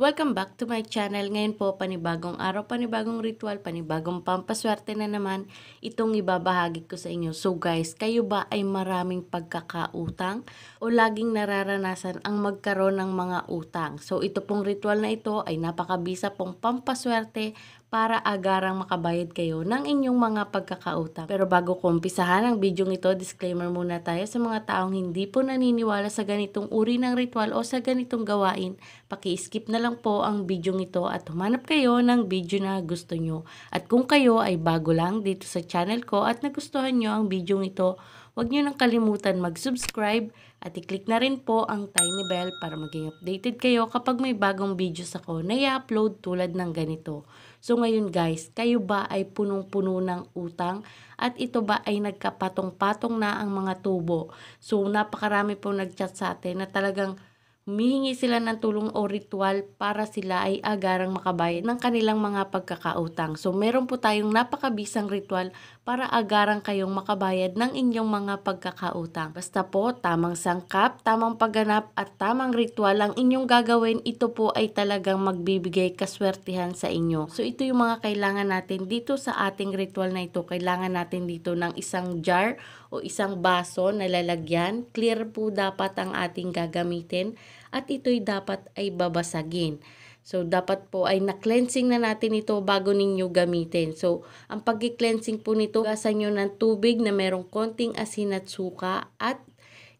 Welcome back to my channel. Ngayon po, panibagong araw, panibagong ritual, panibagong pampaswerte na naman itong ibabahagi ko sa inyo. So guys, kayo ba ay maraming pagkakautang o laging nararanasan ang magkaroon ng mga utang? So ito pong ritual na ito ay napakabisa pong pampaswerte, para agarang makabayad kayo ng inyong mga pagkakautang. Pero bago ko umpisahan ang video ito, disclaimer muna tayo sa mga taong hindi po naniniwala sa ganitong uri ng ritual o sa ganitong gawain. Paki-skip na lang po ang video ito at humanap kayo ng video na gusto nyo. At kung kayo ay bago lang dito sa channel ko at nagustuhan nyo ang video ito, Huwag nyo nang kalimutan mag-subscribe at i-click na rin po ang tiny bell para maging updated kayo kapag may bagong videos ako na i-upload tulad ng ganito. So ngayon guys, kayo ba ay punong-puno ng utang? At ito ba ay nagkapatong-patong na ang mga tubo? So napakarami po nagchat sa atin na talagang humihingi sila ng tulong o ritual para sila ay agarang makabayad ng kanilang mga pagkakautang. So meron po tayong napakabisang ritual para agarang kayong makabayad ng inyong mga pagkakautang. Basta po, tamang sangkap, tamang pagganap at tamang ritual ang inyong gagawin, ito po ay talagang magbibigay kaswertihan sa inyo. So ito yung mga kailangan natin dito sa ating ritual na ito. Kailangan natin dito ng isang jar o isang baso na lalagyan. Clear po dapat ang ating gagamitin at ito'y dapat ay babasagin. So, dapat po ay na-cleansing na natin ito bago ninyo gamitin. So, ang pag-cleansing po nito, gasan nyo ng tubig na merong konting asin at suka at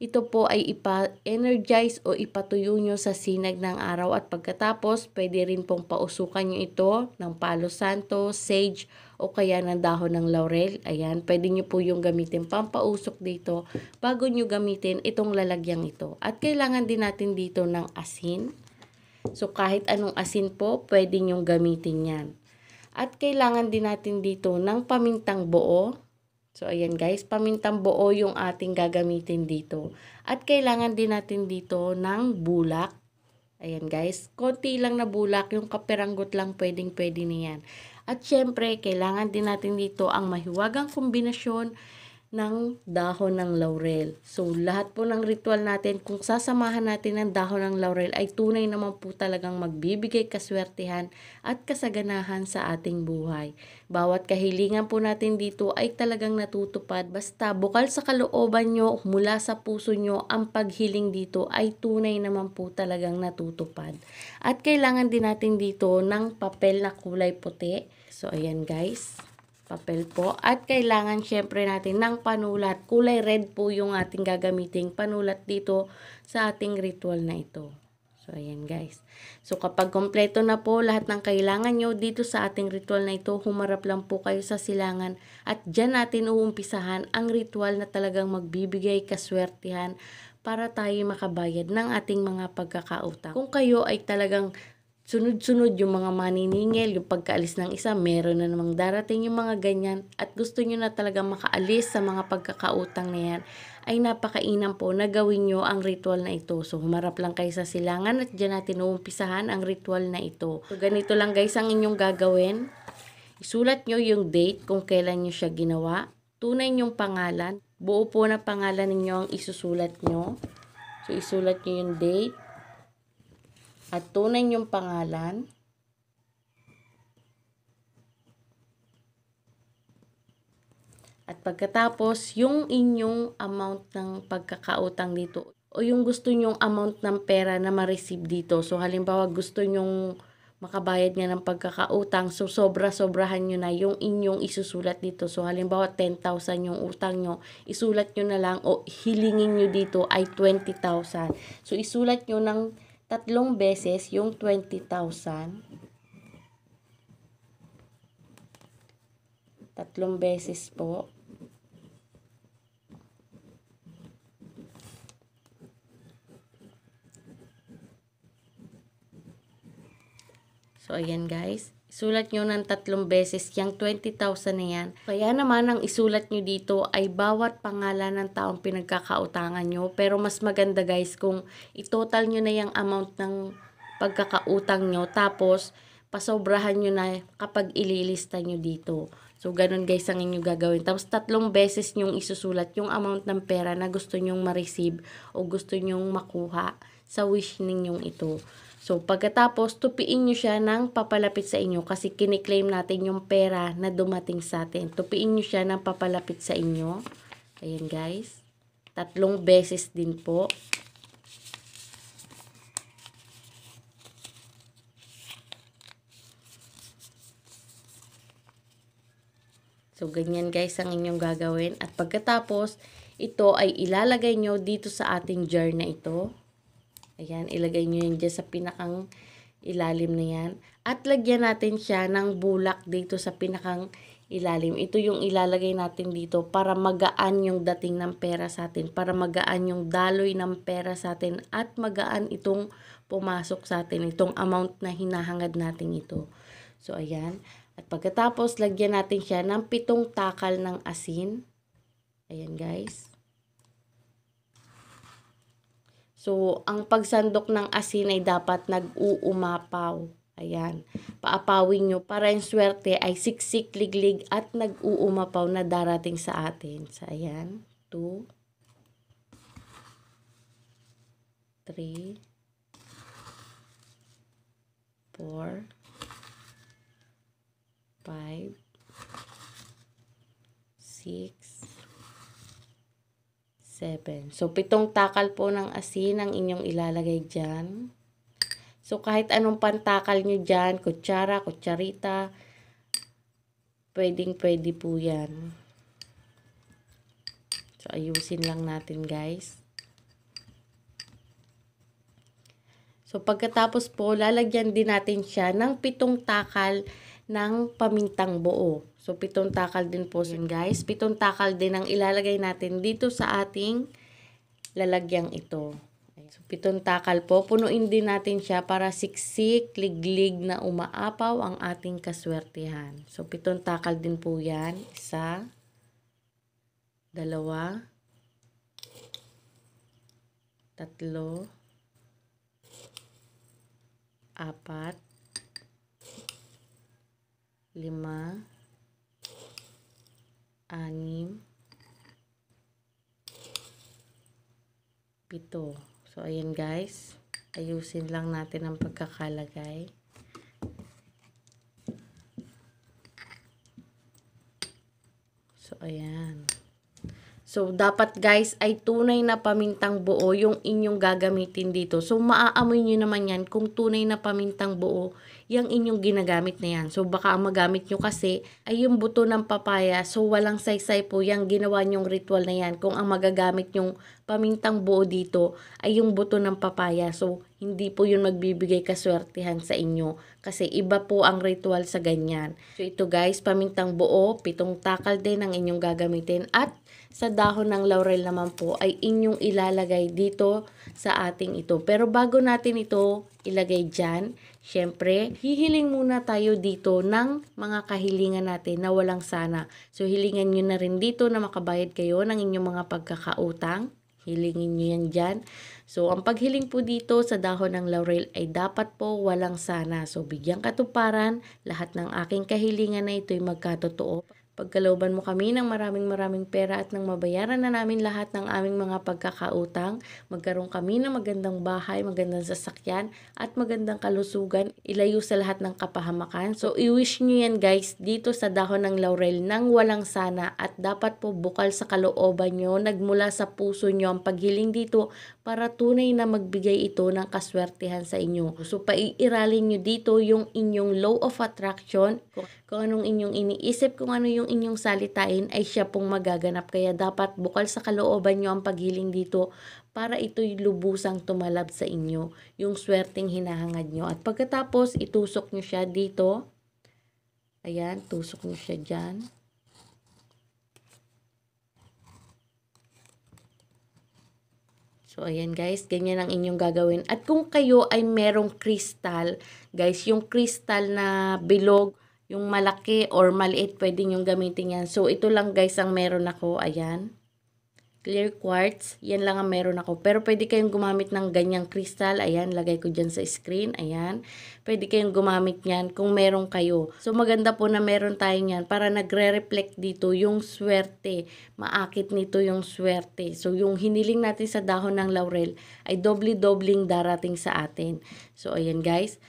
ito po ay ipa-energize o ipatuyo nyo sa sinag ng araw at pagkatapos pwede rin pong pausukan nyo ito ng palo santo, sage o kaya ng dahon ng laurel. Ayan, pwede nyo po yung gamitin pampausok dito bago nyo gamitin itong lalagyang ito. At kailangan din natin dito ng asin So, kahit anong asin po, pwede nyong gamitin yan. At kailangan din natin dito ng pamintang buo. So, ayan guys, pamintang buo yung ating gagamitin dito. At kailangan din natin dito ng bulak. Ayan guys, konti lang na bulak, yung kaperanggot lang pwedeng pwede niyan. At syempre, kailangan din natin dito ang mahiwagang kombinasyon ng dahon ng laurel. So, lahat po ng ritual natin, kung sasamahan natin ng dahon ng laurel, ay tunay naman po talagang magbibigay kaswertihan at kasaganahan sa ating buhay. Bawat kahilingan po natin dito ay talagang natutupad basta bukal sa kalooban nyo, mula sa puso nyo, ang paghiling dito ay tunay naman po talagang natutupad. At kailangan din natin dito ng papel na kulay puti. So, ayan guys papel po. At kailangan syempre natin ng panulat. Kulay red po yung ating gagamiting panulat dito sa ating ritual na ito. So, ayan guys. So, kapag kompleto na po lahat ng kailangan nyo dito sa ating ritual na ito, humarap lang po kayo sa silangan at dyan natin uumpisahan ang ritual na talagang magbibigay kaswertihan para tayo makabayad ng ating mga pagkakautang. Kung kayo ay talagang sunod-sunod yung mga maniningil, yung pagkaalis ng isa, meron na namang darating yung mga ganyan at gusto nyo na talaga makaalis sa mga pagkakautang na yan, ay napakainam po na gawin nyo ang ritual na ito. So, humarap lang kayo sa silangan at dyan natin uumpisahan ang ritual na ito. So, ganito lang guys ang inyong gagawin. Isulat nyo yung date kung kailan nyo siya ginawa. Tunay yung pangalan. Buo po na pangalan ninyo ang isusulat nyo. So, isulat nyo yung date at tunay niyong pangalan, At pagkatapos, yung inyong amount ng pagkakautang dito o yung gusto nyong amount ng pera na ma-receive dito. So halimbawa gusto nyong makabayad nga ng pagkakautang, so sobra-sobrahan niyo na yung inyong isusulat dito. So halimbawa 10,000 yung utang niyo isulat niyo na lang o hilingin niyo dito ay 20,000. So isulat niyo ng tatlong beses yung 20,000. Tatlong beses po. So, ayan guys. Isulat nyo ng tatlong beses yung 20,000 na yan. Kaya naman ang isulat nyo dito ay bawat pangalan ng taong pinagkakautangan nyo. Pero mas maganda guys kung itotal nyo na yung amount ng pagkakautang nyo. Tapos pasobrahan nyo na kapag ililista nyo dito. So ganun guys ang inyo gagawin. Tapos tatlong beses nyong isusulat yung amount ng pera na gusto nyong ma-receive o gusto nyong makuha sa wish ninyong ito. So, pagkatapos, tupiin nyo siya ng papalapit sa inyo kasi kiniklaim natin yung pera na dumating sa atin. Tupiin nyo siya ng papalapit sa inyo. Ayan, guys. Tatlong beses din po. So, ganyan guys ang inyong gagawin. At pagkatapos, ito ay ilalagay nyo dito sa ating jar na ito. Ayan, ilagay nyo yun dyan sa pinakang ilalim na yan. At lagyan natin siya ng bulak dito sa pinakang ilalim. Ito yung ilalagay natin dito para magaan yung dating ng pera sa atin. Para magaan yung daloy ng pera sa atin. At magaan itong pumasok sa atin. Itong amount na hinahangad natin ito. So, ayan. At pagkatapos, lagyan natin siya ng pitong takal ng asin. Ayan, guys. So, ang pagsandok ng asin ay dapat nag-uumapaw. Ayan. Paapawin nyo para yung swerte ay siksik, liglig at nag-uumapaw na darating sa atin. So, ayan. 2, 3, 4, 5, 6, 7. So, pitong takal po ng asin ang inyong ilalagay dyan. So, kahit anong pantakal nyo dyan, kutsara, kutsarita, pwedeng pwede po yan. So, ayusin lang natin guys. So, pagkatapos po, lalagyan din natin siya ng pitong takal ng pamintang buo. So, pitong takal din po yun guys. Pitong takal din ang ilalagay natin dito sa ating lalagyang ito. So, pitong takal po. Punuin din natin siya para siksik, liglig na umaapaw ang ating kaswertihan. So, pitong takal din po yan. Isa, dalawa, tatlo, apat, lima, anim, pito. So, ayan guys. Ayusin lang natin ang pagkakalagay. So, ayan. So, dapat guys ay tunay na pamintang buo yung inyong gagamitin dito. So, maaamoy nyo naman yan kung tunay na pamintang buo yung inyong ginagamit na yan. So, baka ang magamit nyo kasi ay yung buto ng papaya. So, walang saysay po yung ginawa nyong ritual na yan. Kung ang magagamit yung pamintang buo dito ay yung buto ng papaya. So, hindi po yun magbibigay kaswertihan sa inyo. Kasi iba po ang ritual sa ganyan. So, ito guys, pamintang buo, pitong takal din ang inyong gagamitin at sa dahon ng laurel naman po ay inyong ilalagay dito sa ating ito. Pero bago natin ito ilagay dyan, syempre, hihiling muna tayo dito ng mga kahilingan natin na walang sana. So, hilingan nyo na rin dito na makabayad kayo ng inyong mga pagkakautang. Hilingin nyo yan dyan. So, ang paghiling po dito sa dahon ng laurel ay dapat po walang sana. So, bigyang katuparan, lahat ng aking kahilingan na ay magkatotoo. Pagkalooban mo kami ng maraming maraming pera at nang mabayaran na namin lahat ng aming mga pagkakautang, magkaroon kami ng magandang bahay, magandang sasakyan, at magandang kalusugan, ilayo sa lahat ng kapahamakan. So, i-wish nyo yan guys dito sa dahon ng laurel nang walang sana at dapat po bukal sa kalooban nyo, nagmula sa puso nyo ang paghiling dito para tunay na magbigay ito ng kaswertihan sa inyo. So, paiiralin nyo dito yung inyong law of attraction, kung, kung anong inyong iniisip, kung ano yung inyong salitain, ay siya pong magaganap. Kaya dapat bukal sa kalooban nyo ang paghiling dito para ito'y lubusang tumalab sa inyo, yung swerteng hinahangad nyo. At pagkatapos, itusok nyo siya dito. Ayan, tusok nyo siya dyan. So, ayan guys, ganyan ang inyong gagawin. At kung kayo ay merong crystal, guys, yung crystal na bilog, yung malaki or maliit, pwede nyong gamitin yan. So, ito lang guys ang meron ako, ayan clear quartz. Yan lang ang meron ako. Pero pwede kayong gumamit ng ganyang crystal. Ayan, lagay ko dyan sa screen. Ayan. Pwede kayong gumamit niyan kung meron kayo. So, maganda po na meron tayo niyan para nagre-reflect dito yung swerte. Maakit nito yung swerte. So, yung hiniling natin sa dahon ng laurel ay doble-dobling darating sa atin. So, ayan guys.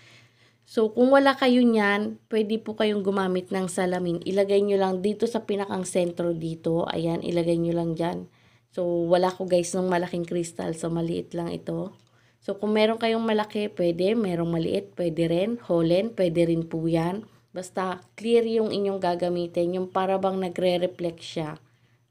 So, kung wala kayo niyan, pwede po kayong gumamit ng salamin. Ilagay nyo lang dito sa pinakang sentro dito. Ayan, ilagay nyo lang dyan. So, wala ko guys ng malaking crystal. So, maliit lang ito. So, kung meron kayong malaki, pwede. Merong maliit, pwede rin. Holen, pwede rin po yan. Basta, clear yung inyong gagamitin. Yung para bang nagre-reflect siya.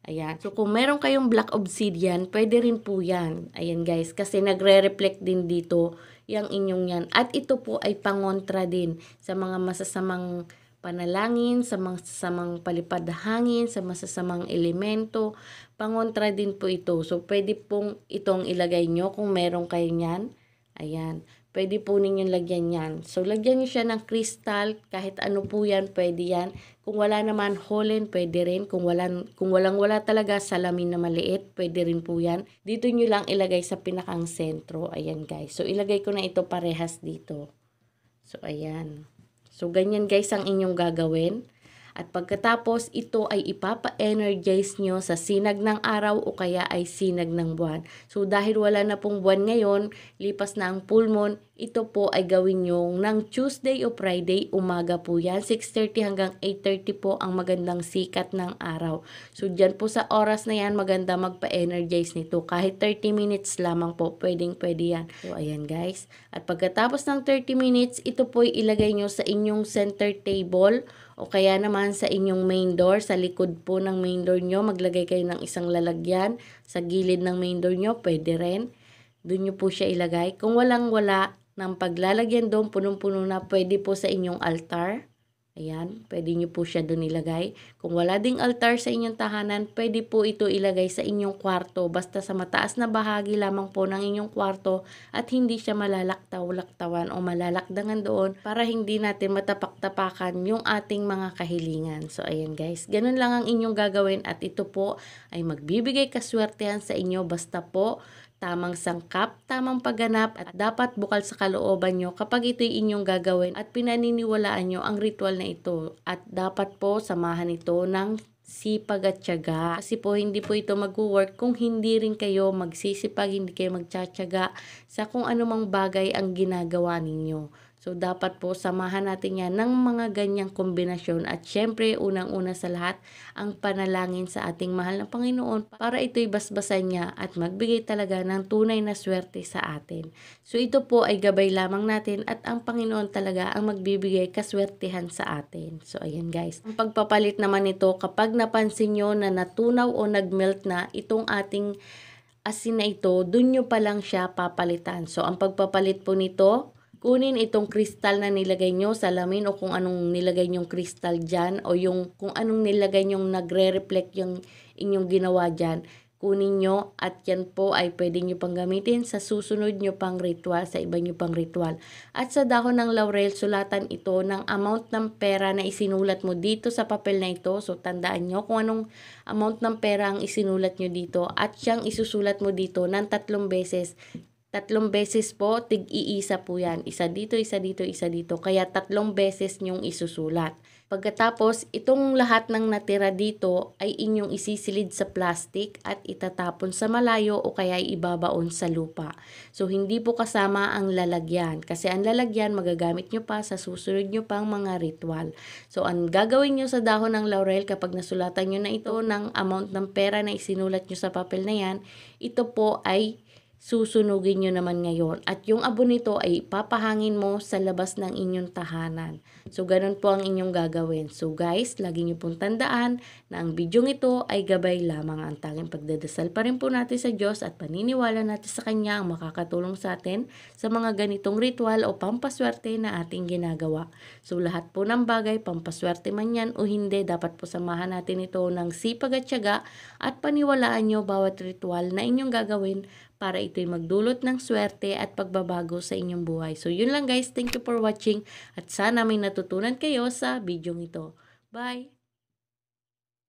Ayan. So, kung meron kayong black obsidian, pwede rin po yan. Ayan guys. Kasi nagre-reflect din dito yung inyong yan. At ito po ay pangontra din sa mga masasamang panalangin sa masasamang palipad-hangin, sa masasamang elemento. Pangontra din po ito. So, pwede pong itong ilagay nyo kung meron kayo niyan. Ayan. Pwede po ninyong lagyan yan. So, lagyan nyo siya ng crystal. Kahit ano po yan, pwede yan. Kung wala naman, holen, pwede rin. Kung, walang, kung walang-wala talaga, salamin na maliit, pwede rin po yan. Dito nyo lang ilagay sa pinakang sentro. Ayan, guys. So, ilagay ko na ito parehas dito. So, ayan. So, ganyan guys ang inyong gagawin. At pagkatapos ito ay ipapa-energize nyo sa sinag ng araw o kaya ay sinag ng buwan. So dahil wala na pong buwan ngayon, lipas na ang full moon, ito po ay gawin nyo ng Tuesday o Friday, umaga po yan. 6.30 hanggang 8.30 po ang magandang sikat ng araw. So dyan po sa oras na yan, maganda magpa-energize nito. Kahit 30 minutes lamang po, pwedeng pwede yan. So ayan guys. At pagkatapos ng 30 minutes, ito po ilagay nyo sa inyong center table o kaya naman sa inyong main door, sa likod po ng main door nyo, maglagay kayo ng isang lalagyan. Sa gilid ng main door nyo, pwede rin. Doon nyo po siya ilagay. Kung walang wala ng paglalagyan doon, punong-puno na, pwede po sa inyong altar. Ayan, pwede nyo po siya doon ilagay. Kung wala ding altar sa inyong tahanan, pwede po ito ilagay sa inyong kwarto. Basta sa mataas na bahagi lamang po ng inyong kwarto at hindi siya malalaktaw-laktawan o malalakdangan doon para hindi natin matapak-tapakan yung ating mga kahilingan. So, ayan guys, ganun lang ang inyong gagawin at ito po ay magbibigay kaswertehan sa inyo basta po tamang sangkap, tamang pagganap at dapat bukal sa kalooban nyo kapag ito'y inyong gagawin at pinaniniwalaan nyo ang ritual na ito at dapat po samahan ito ng sipag at tiyaga. Kasi po hindi po ito mag-work kung hindi rin kayo magsisipag, hindi kayo magtsatsaga sa kung anumang bagay ang ginagawa ninyo. So, dapat po samahan natin yan ng mga ganyang kombinasyon. At syempre, unang-una sa lahat, ang panalangin sa ating mahal na Panginoon para ito'y basbasan niya at magbigay talaga ng tunay na swerte sa atin. So, ito po ay gabay lamang natin at ang Panginoon talaga ang magbibigay kaswertihan sa atin. So, ayan guys. Ang pagpapalit naman ito, kapag napansin nyo na natunaw o nagmelt na itong ating asin na ito, dun nyo lang siya papalitan. So, ang pagpapalit po nito, Kunin itong kristal na nilagay nyo, salamin o kung anong nilagay nyong kristal dyan o yung kung anong nilagay nyong nagre-reflect yung inyong ginawa dyan. Kunin nyo at yan po ay pwede nyo pang gamitin sa susunod nyo pang ritual, sa iba nyo pang ritual. At sa dahon ng laurel, sulatan ito ng amount ng pera na isinulat mo dito sa papel na ito. So tandaan nyo kung anong amount ng pera ang isinulat nyo dito at siyang isusulat mo dito ng tatlong beses Tatlong beses po, tig-iisa po yan. Isa dito, isa dito, isa dito. Kaya tatlong beses nyong isusulat. Pagkatapos, itong lahat ng natira dito ay inyong isisilid sa plastic at itatapon sa malayo o kaya ibabaon sa lupa. So, hindi po kasama ang lalagyan kasi ang lalagyan magagamit nyo pa sa susunod nyo pang mga ritual. So, ang gagawin nyo sa dahon ng laurel kapag nasulatan nyo na ito ng amount ng pera na isinulat nyo sa papel na yan, ito po ay susunugin nyo naman ngayon. At yung abo nito ay papahangin mo sa labas ng inyong tahanan. So, ganun po ang inyong gagawin. So, guys, lagi nyo pong tandaan na ang video ito ay gabay lamang ang tanging pagdadasal pa rin po natin sa Diyos at paniniwala natin sa Kanya ang makakatulong sa atin sa mga ganitong ritual o pampaswerte na ating ginagawa. So, lahat po ng bagay, pampaswerte man yan o hindi, dapat po samahan natin ito ng sipag at syaga at paniwalaan nyo bawat ritual na inyong gagawin para ito'y magdulot ng swerte at pagbabago sa inyong buhay. So yun lang guys, thank you for watching at sana may natutunan kayo sa video ito. Bye!